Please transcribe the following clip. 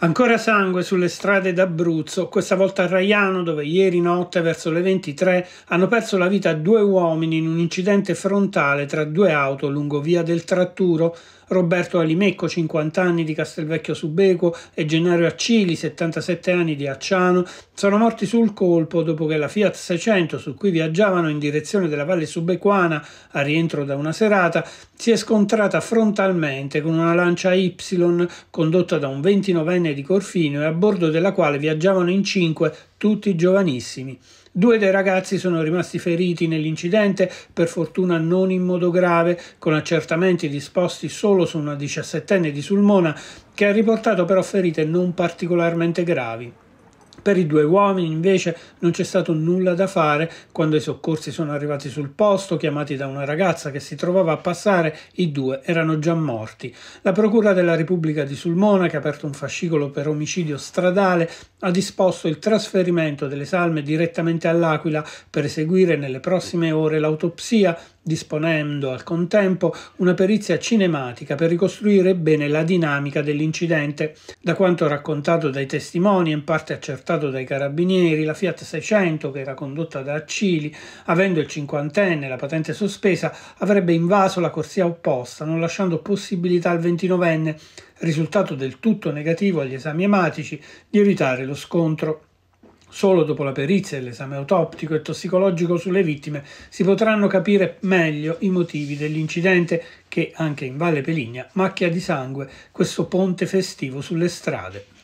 Ancora sangue sulle strade d'Abruzzo, questa volta a Raiano, dove ieri notte verso le 23 hanno perso la vita due uomini in un incidente frontale tra due auto lungo via del Tratturo. Roberto Alimecco, 50 anni di Castelvecchio Subequo, e Gennario Accili, 77 anni di Acciano, sono morti sul colpo dopo che la Fiat 600, su cui viaggiavano in direzione della Valle Subequana a rientro da una serata, si è scontrata frontalmente con una lancia Y condotta da un 29enne macchina di Corfino e a bordo della quale viaggiavano in cinque, tutti giovanissimi. Due dei ragazzi sono rimasti feriti nell'incidente, per fortuna non in modo grave, con accertamenti disposti solo su una diciassettenne di Sulmona, che ha riportato però ferite non particolarmente gravi. Per i due uomini invece non c'è stato nulla da fare quando i soccorsi sono arrivati sul posto, chiamati da una ragazza che si trovava a passare, i due erano già morti. La Procura della Repubblica di Sulmona, che ha aperto un fascicolo per omicidio stradale, ha disposto il trasferimento delle salme direttamente all'Aquila per eseguire nelle prossime ore l'autopsia disponendo al contempo una perizia cinematica per ricostruire bene la dinamica dell'incidente. Da quanto raccontato dai testimoni e in parte accertato dai carabinieri, la Fiat 600, che era condotta da Accili, avendo il cinquantenne e la patente sospesa, avrebbe invaso la corsia opposta, non lasciando possibilità al ventinovenne, risultato del tutto negativo agli esami ematici, di evitare lo scontro. Solo dopo la perizia e l'esame autoptico e tossicologico sulle vittime si potranno capire meglio i motivi dell'incidente che, anche in Valle Peligna, macchia di sangue questo ponte festivo sulle strade.